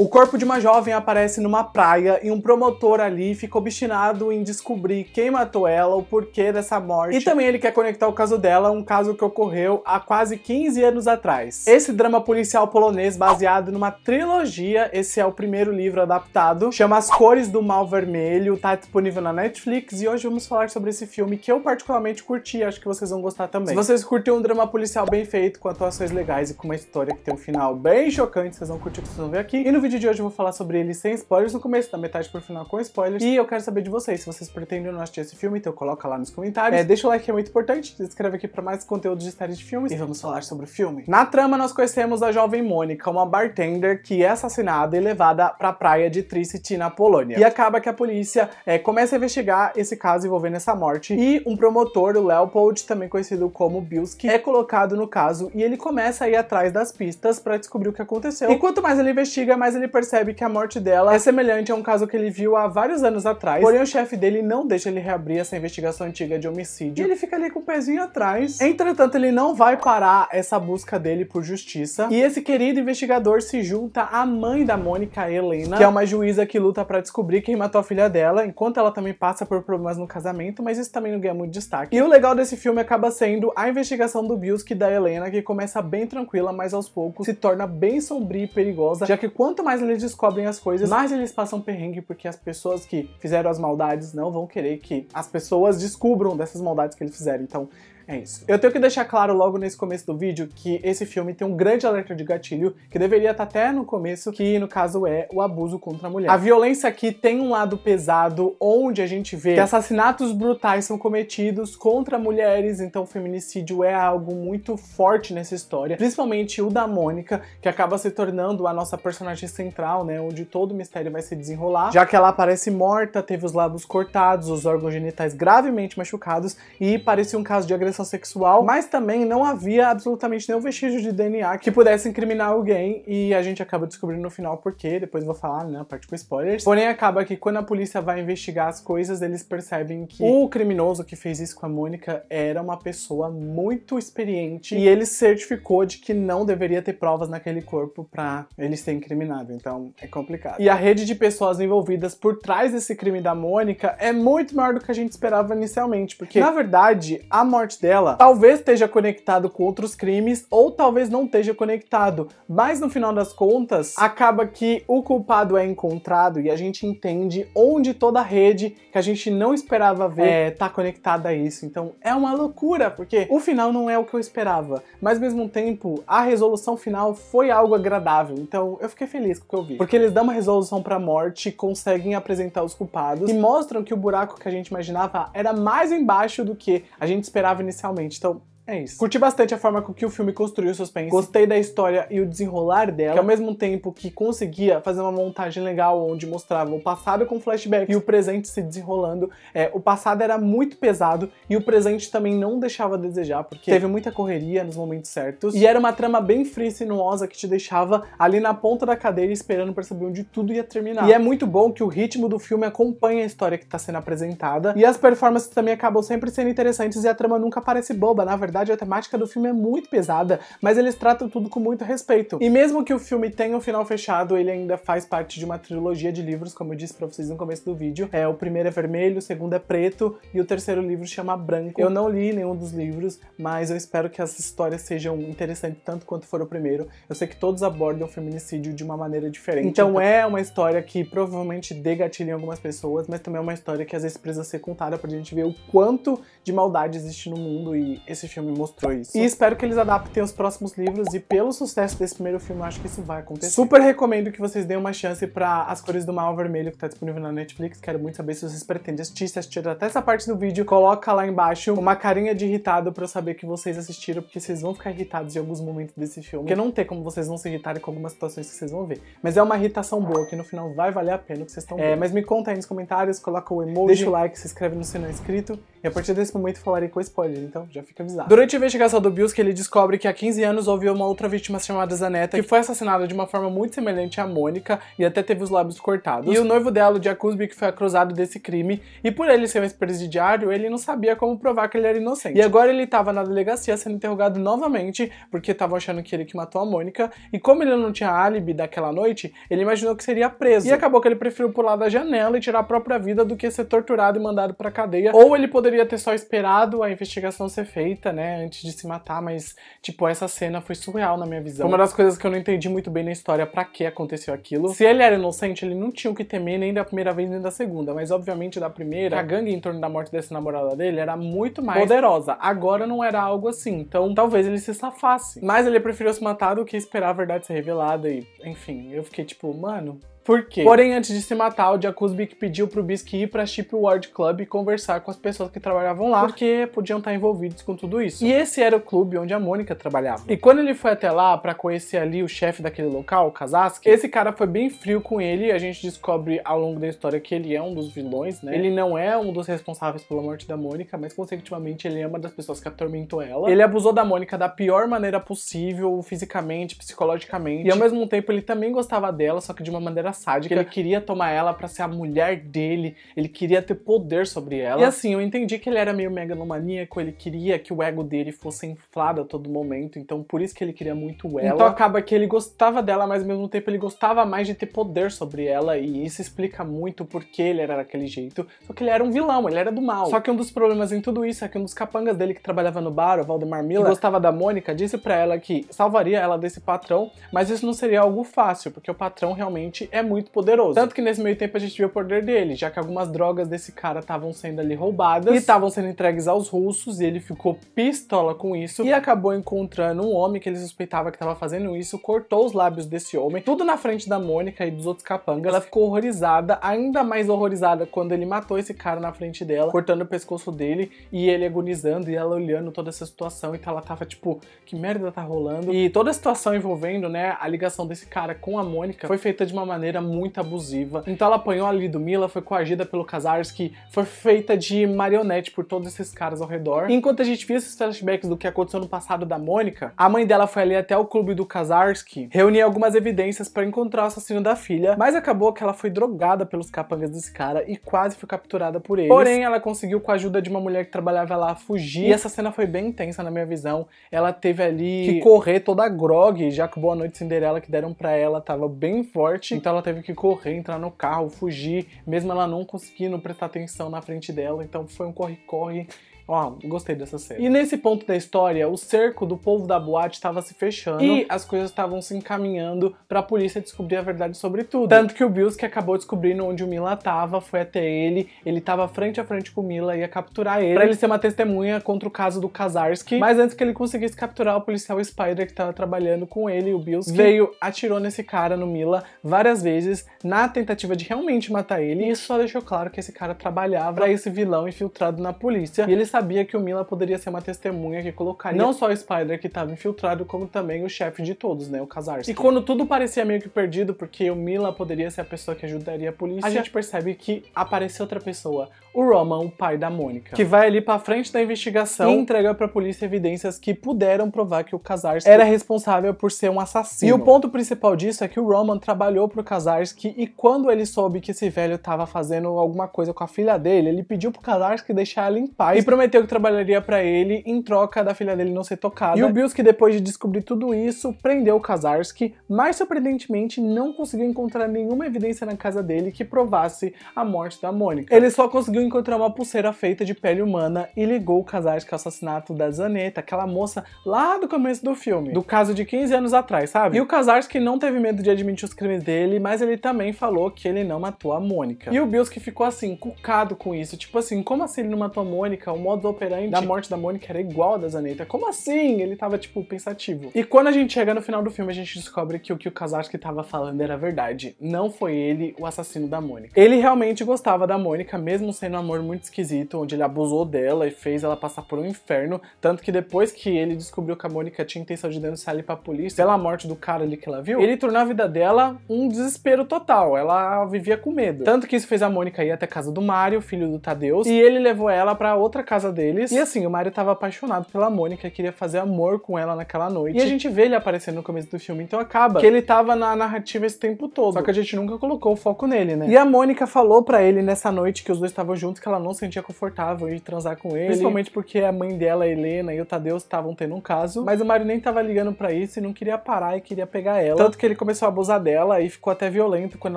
O corpo de uma jovem aparece numa praia e um promotor ali fica obstinado em descobrir quem matou ela, o porquê dessa morte. E também ele quer conectar o caso dela a um caso que ocorreu há quase 15 anos atrás. Esse drama policial polonês baseado numa trilogia, esse é o primeiro livro adaptado, chama As Cores do Mal Vermelho, tá disponível na Netflix e hoje vamos falar sobre esse filme que eu particularmente curti, acho que vocês vão gostar também. Se vocês curtem um drama policial bem feito, com atuações legais e com uma história que tem um final bem chocante, vocês vão curtir o que vocês vão ver aqui. E no vídeo vídeo de hoje eu vou falar sobre ele sem spoilers, no começo, da metade pro final com spoilers. E eu quero saber de vocês, se vocês pretendem ou não assistir esse filme, então coloca lá nos comentários. É, deixa o like é muito importante, se inscreve aqui para mais conteúdo de história de filmes e vamos falar sobre o filme. Na trama nós conhecemos a jovem Mônica, uma bartender que é assassinada e levada para a praia de Tricity na Polônia. E acaba que a polícia é, começa a investigar esse caso envolvendo essa morte e um promotor, o Leopold, também conhecido como Bilski, é colocado no caso e ele começa a ir atrás das pistas para descobrir o que aconteceu. E quanto mais ele investiga, mais ele ele percebe que a morte dela é semelhante a um caso que ele viu há vários anos atrás, porém o chefe dele não deixa ele reabrir essa investigação antiga de homicídio e ele fica ali com o pezinho atrás. Entretanto, ele não vai parar essa busca dele por justiça e esse querido investigador se junta à mãe da Mônica, Helena, que é uma juíza que luta para descobrir quem matou a filha dela, enquanto ela também passa por problemas no casamento, mas isso também não ganha muito destaque. E o legal desse filme acaba sendo a investigação do Bilski da Helena, que começa bem tranquila, mas aos poucos se torna bem sombria e perigosa, já que quanto quanto mais eles descobrem as coisas, mais eles passam perrengue, porque as pessoas que fizeram as maldades não vão querer que as pessoas descubram dessas maldades que eles fizeram. Então, é isso. Eu tenho que deixar claro logo nesse começo do vídeo que esse filme tem um grande alerta de gatilho que deveria estar tá até no começo, que no caso é o abuso contra a mulher. A violência aqui tem um lado pesado, onde a gente vê que assassinatos brutais são cometidos contra mulheres, então feminicídio é algo muito forte nessa história, principalmente o da Mônica, que acaba se tornando a nossa personagem central, né, onde todo o mistério vai se desenrolar, já que ela aparece morta, teve os lábios cortados, os órgãos genitais gravemente machucados e parecia um caso de agressão sexual, mas também não havia absolutamente nenhum vestígio de DNA que pudesse incriminar alguém e a gente acaba descobrindo no final porque, depois vou falar, né, a parte com spoilers. Porém, acaba que quando a polícia vai investigar as coisas, eles percebem que o criminoso que fez isso com a Mônica era uma pessoa muito experiente e ele certificou de que não deveria ter provas naquele corpo para eles serem incriminados então é complicado. E a rede de pessoas envolvidas por trás desse crime da Mônica é muito maior do que a gente esperava inicialmente, porque na verdade a morte dela talvez esteja conectado com outros crimes ou talvez não esteja conectado, mas no final das contas acaba que o culpado é encontrado e a gente entende onde toda a rede que a gente não esperava ver é, tá conectada a isso. Então é uma loucura, porque o final não é o que eu esperava, mas ao mesmo tempo a resolução final foi algo agradável. Então eu fiquei feliz que eu vi. Porque eles dão uma resolução pra morte, conseguem apresentar os culpados e mostram que o buraco que a gente imaginava era mais embaixo do que a gente esperava inicialmente. Então, é isso. Curti bastante a forma com que o filme construiu o suspense. Gostei da história e o desenrolar dela, que ao mesmo tempo que conseguia fazer uma montagem legal onde mostrava o passado com flashback e o presente se desenrolando. É, o passado era muito pesado e o presente também não deixava a desejar, porque teve muita correria nos momentos certos. E era uma trama bem fria e sinuosa que te deixava ali na ponta da cadeira esperando para saber onde tudo ia terminar. E é muito bom que o ritmo do filme acompanha a história que está sendo apresentada e as performances também acabam sempre sendo interessantes e a trama nunca parece boba, na verdade verdade, a temática do filme é muito pesada, mas eles tratam tudo com muito respeito. E mesmo que o filme tenha um final fechado, ele ainda faz parte de uma trilogia de livros, como eu disse pra vocês no começo do vídeo. É, o primeiro é vermelho, o segundo é preto e o terceiro livro chama Branco. Eu não li nenhum dos livros, mas eu espero que as histórias sejam interessantes tanto quanto for o primeiro. Eu sei que todos abordam o feminicídio de uma maneira diferente. Então, então é, é uma história que provavelmente dê gatilho em algumas pessoas, mas também é uma história que às vezes precisa ser contada pra gente ver o quanto de maldade existe no mundo e esse filme filme mostrou isso. E espero que eles adaptem os próximos livros e pelo sucesso desse primeiro filme, eu acho que isso vai acontecer. Super recomendo que vocês deem uma chance para As Cores do Mal Vermelho, que tá disponível na Netflix. Quero muito saber se vocês pretendem assistir, se assistiram até essa parte do vídeo. Coloca lá embaixo uma carinha de irritado para eu saber que vocês assistiram, porque vocês vão ficar irritados em alguns momentos desse filme. Porque não tem como vocês não se irritarem com algumas situações que vocês vão ver. Mas é uma irritação boa, que no final vai valer a pena o que vocês estão é, vendo. É, mas me conta aí nos comentários, coloca o emoji, deixa o like, se inscreve no sinal inscrito. E a partir desse momento falarei com spoiler, então já fica avisado. Durante a investigação do Bilski, ele descobre que há 15 anos houve uma outra vítima chamada Zaneta, que foi assassinada de uma forma muito semelhante à Mônica e até teve os lábios cortados. E o noivo dela, o que foi acusado desse crime, e por ele ser um ex-presidiário, ele não sabia como provar que ele era inocente. E agora ele estava na delegacia sendo interrogado novamente, porque estava achando que ele que matou a Mônica, e como ele não tinha álibi daquela noite, ele imaginou que seria preso. E acabou que ele preferiu pular da janela e tirar a própria vida do que ser torturado e mandado pra cadeia. Ou ele poderia ter só esperado a investigação ser feita, né? né, antes de se matar, mas, tipo, essa cena foi surreal na minha visão. Uma das coisas que eu não entendi muito bem na história para que aconteceu aquilo. Se ele era inocente, ele não tinha o que temer nem da primeira vez nem da segunda, mas obviamente da primeira, a gangue em torno da morte dessa namorada dele era muito mais poderosa. Agora não era algo assim, então talvez ele se safasse. Mas ele preferiu se matar do que esperar a verdade ser revelada e, enfim, eu fiquei tipo, mano, por quê? Porém, antes de se matar, o Jakuzbik pediu pro Biski ir pra Chip Ward Club e conversar com as pessoas que trabalhavam lá, porque podiam estar envolvidos com tudo isso. E esse era o clube onde a Mônica trabalhava. E quando ele foi até lá para conhecer ali o chefe daquele local, o Kazaski, esse cara foi bem frio com ele e a gente descobre ao longo da história que ele é um dos vilões, né? Ele não é um dos responsáveis pela morte da Mônica, mas consecutivamente ele é uma das pessoas que atormentou ela. Ele abusou da Mônica da pior maneira possível, fisicamente, psicologicamente. E ao mesmo tempo ele também gostava dela, só que de uma maneira era sádica, ele queria tomar ela para ser a mulher dele, ele queria ter poder sobre ela. E assim, eu entendi que ele era meio megalomaníaco, ele queria que o ego dele fosse inflado a todo momento, então por isso que ele queria muito ela. Então acaba que ele gostava dela, mas ao mesmo tempo ele gostava mais de ter poder sobre ela, e isso explica muito porque ele era daquele jeito. Só que ele era um vilão, ele era do mal. Só que um dos problemas em tudo isso é que um dos capangas dele que trabalhava no bar, o Valdemar Miller, que gostava da Mônica, disse para ela que salvaria ela desse patrão, mas isso não seria algo fácil, porque o patrão realmente é é muito poderoso. Tanto que nesse meio tempo a gente viu o poder dele, já que algumas drogas desse cara estavam sendo ali roubadas e estavam sendo entregues aos russos, e ele ficou pistola com isso e acabou encontrando um homem que ele suspeitava que estava fazendo isso, cortou os lábios desse homem, tudo na frente da Mônica e dos outros capangas. Ela ficou horrorizada, ainda mais horrorizada quando ele matou esse cara na frente dela, cortando o pescoço dele e ele agonizando e ela olhando toda essa situação. Então ela tava tipo, que merda tá rolando? E toda a situação envolvendo, né, a ligação desse cara com a Mônica foi feita de uma maneira maneira muito abusiva. Então ela apanhou ali do Mila, foi coagida pelo Kazarski, foi feita de marionete por todos esses caras ao redor. Enquanto a gente via esses flashbacks do que aconteceu no passado da Mônica, a mãe dela foi ali até o clube do Kazarski, reunir algumas evidências para encontrar o assassino da filha, mas acabou que ela foi drogada pelos capangas desse cara e quase foi capturada por eles. Porém, ela conseguiu com a ajuda de uma mulher que trabalhava lá fugir. E essa cena foi bem intensa na minha visão. Ela teve ali que correr toda a grog, já que Boa Noite Cinderela que deram para ela tava bem forte. Então ela ela teve que correr, entrar no carro, fugir, mesmo ela não conseguindo prestar atenção na frente dela. Então foi um corre-corre Ó, oh, gostei dessa cena. E nesse ponto da história, o cerco do povo da boate estava se fechando e as coisas estavam se encaminhando para a polícia descobrir a verdade sobre tudo. Tanto que o Bills, que acabou descobrindo onde o Mila tava, foi até ele, ele tava frente a frente com o Mila e ia capturar ele, para ele ser uma testemunha contra o caso do Kazarski. Mas antes que ele conseguisse capturar o policial Spider que tava trabalhando com ele, o Bills, veio, atirou nesse cara, no Mila, várias vezes, na tentativa de realmente matar ele, e isso só deixou claro que esse cara trabalhava pra esse vilão infiltrado na polícia, e ele sabe sabia que o Mila poderia ser uma testemunha que colocaria não só o Spider que estava infiltrado, como também o chefe de todos, né, o Kazarsky. E quando tudo parecia meio que perdido, porque o Mila poderia ser a pessoa que ajudaria a polícia, a gente percebe que apareceu outra pessoa, o Roman, o pai da Mônica, que vai ali para frente da investigação e entrega para a polícia evidências que puderam provar que o Kazarski era responsável por ser um assassino. E o ponto principal disso é que o Roman trabalhou pro Kazarski e quando ele soube que esse velho tava fazendo alguma coisa com a filha dele, ele pediu pro Kazarski deixar ela em paz e prometeu que trabalharia para ele em troca da filha dele não ser tocada. E o Bilski, depois de descobrir tudo isso, prendeu o Kazarski, mas surpreendentemente não conseguiu encontrar nenhuma evidência na casa dele que provasse a morte da Mônica. Ele só conseguiu encontrou uma pulseira feita de pele humana e ligou casais com o assassinato da Zaneta, aquela moça lá do começo do filme, do caso de 15 anos atrás, sabe? E o que não teve medo de admitir os crimes dele, mas ele também falou que ele não matou a Mônica. E o Bills que ficou assim, cucado com isso, tipo assim, como assim ele não matou a Mônica? O modo operante da morte da Mônica era igual ao da Zaneta. Como assim? Ele tava, tipo, pensativo. E quando a gente chega no final do filme, a gente descobre que o que o que tava falando era verdade. Não foi ele o assassino da Mônica. Ele realmente gostava da Mônica, mesmo sendo um amor muito esquisito, onde ele abusou dela e fez ela passar por um inferno. Tanto que depois que ele descobriu que a Mônica tinha intenção de denunciar ele pra polícia, pela morte do cara ali que ela viu, ele tornou a vida dela um desespero total. Ela vivia com medo. Tanto que isso fez a Mônica ir até a casa do Mário, filho do Tadeus, e ele levou ela para outra casa deles. E assim, o Mário tava apaixonado pela Mônica e queria fazer amor com ela naquela noite. E a gente vê ele aparecendo no começo do filme, então acaba que ele tava na narrativa esse tempo todo. Só que a gente nunca colocou o foco nele, né? E a Mônica falou para ele nessa noite que os dois estavam juntos que ela não sentia confortável em transar com ele. Principalmente porque a mãe dela, a Helena e o Tadeu estavam tendo um caso. Mas o Mário nem tava ligando para isso e não queria parar e queria pegar ela. Tanto que ele começou a abusar dela e ficou até violento quando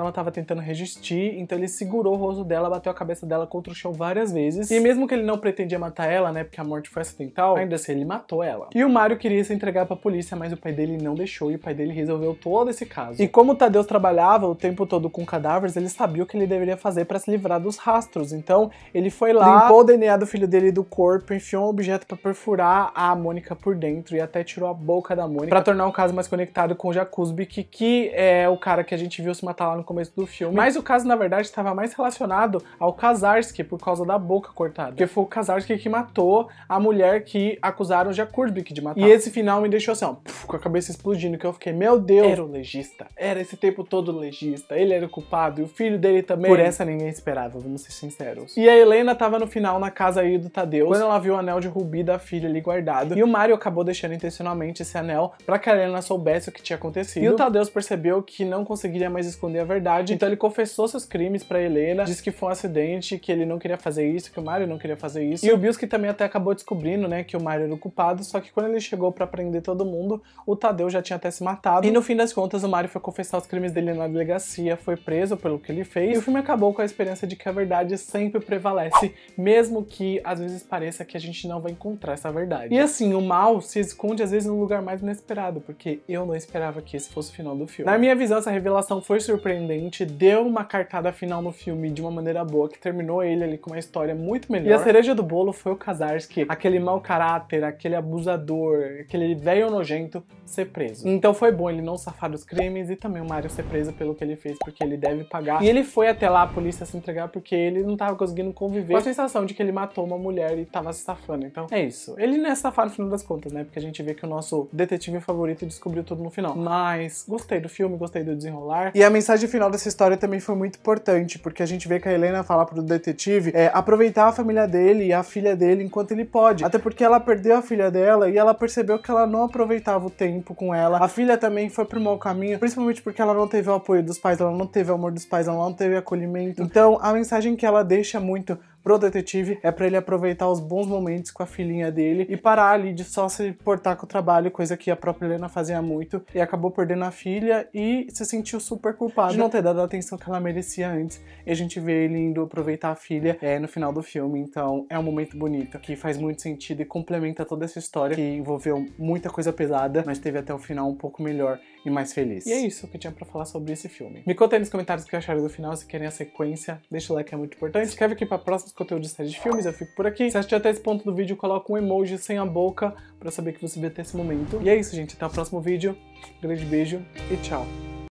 ela tava tentando resistir. Então ele segurou o rosto dela, bateu a cabeça dela contra o chão várias vezes. E mesmo que ele não pretendia matar ela, né? Porque a morte foi acidental, ainda assim ele matou ela. E o Mário queria se entregar pra polícia, mas o pai dele não deixou e o pai dele resolveu todo esse caso. E como o Tadeu trabalhava o tempo todo com cadáveres, ele sabia o que ele deveria fazer para se livrar dos rastros. Então então, ele foi lá, limpou o DNA do filho dele do corpo, enfiou um objeto para perfurar a Mônica por dentro e até tirou a boca da Mônica para tornar o caso mais conectado com o Jakuzbik, que é o cara que a gente viu se matar lá no começo do filme. Mas o caso, na verdade, estava mais relacionado ao Kazarski por causa da boca cortada. Porque foi o Kazarski que matou a mulher que acusaram o Jakuzbik de matar. E esse final me deixou assim, ó, puf, com a cabeça explodindo, que eu fiquei, meu Deus. Era o legista. Era esse tempo todo legista. Ele era o culpado. E o filho dele também. Por essa ninguém esperava, vamos ser sinceros. Tadeus. E a Helena tava no final na casa aí do Tadeus, quando ela viu o anel de rubi da filha ali guardado. E o Mario acabou deixando intencionalmente esse anel para que a Helena soubesse o que tinha acontecido. E o Tadeus percebeu que não conseguiria mais esconder a verdade, então ele confessou seus crimes para Helena, disse que foi um acidente, que ele não queria fazer isso, que o Mario não queria fazer isso. E o Bilski também até acabou descobrindo, né, que o Mario era o culpado, só que quando ele chegou para prender todo mundo, o Tadeu já tinha até se matado. E no fim das contas, o Mario foi confessar os crimes dele na delegacia, foi preso pelo que ele fez. E o filme acabou com a experiência de que a verdade sempre prevalece, mesmo que às vezes pareça que a gente não vai encontrar essa verdade. E assim, o mal se esconde às vezes num lugar mais inesperado, porque eu não esperava que esse fosse o final do filme. Na minha visão, essa revelação foi surpreendente, deu uma cartada final no filme de uma maneira boa, que terminou ele ali com uma história muito melhor. E a cereja do bolo foi o Kazarski, aquele mau caráter, aquele abusador, aquele velho nojento, ser preso. Então foi bom ele não safar dos crimes e também o Mario ser preso pelo que ele fez, porque ele deve pagar. E ele foi até lá a polícia se entregar porque ele não tava conseguindo conviver com a sensação de que ele matou uma mulher e tava tá se safando. Então, é isso. Ele não é safado no final das contas, né? Porque a gente vê que o nosso detetive favorito descobriu tudo no final. Mas gostei do filme, gostei do desenrolar. E a mensagem final dessa história também foi muito importante, porque a gente vê que a Helena fala pro detetive é, aproveitar a família dele e a filha dele enquanto ele pode. Até porque ela perdeu a filha dela e ela percebeu que ela não aproveitava o tempo com ela. A filha também foi pro mau caminho, principalmente porque ela não teve o apoio dos pais, ela não teve o amor dos pais, ela não teve acolhimento. Então, a mensagem que ela deixa deixa muito pro detetive é para ele aproveitar os bons momentos com a filhinha dele e parar ali de só se portar com o trabalho, coisa que a própria Helena fazia muito e acabou perdendo a filha e se sentiu super culpada de não ter dado a atenção que ela merecia antes. E a gente vê ele indo aproveitar a filha é, no final do filme, então é um momento bonito que faz muito sentido e complementa toda essa história que envolveu muita coisa pesada, mas teve até o final um pouco melhor e mais feliz. E é isso que eu tinha para falar sobre esse filme. Me conta aí nos comentários o que acharam do final, se querem a sequência, deixa o like, é muito importante. inscreve aqui para próximos conteúdos de série de filmes, eu fico por aqui. Se assistiu até esse ponto do vídeo, coloca um emoji sem a boca para saber que você vê até esse momento. E é isso, gente, até o próximo vídeo. Grande beijo e tchau.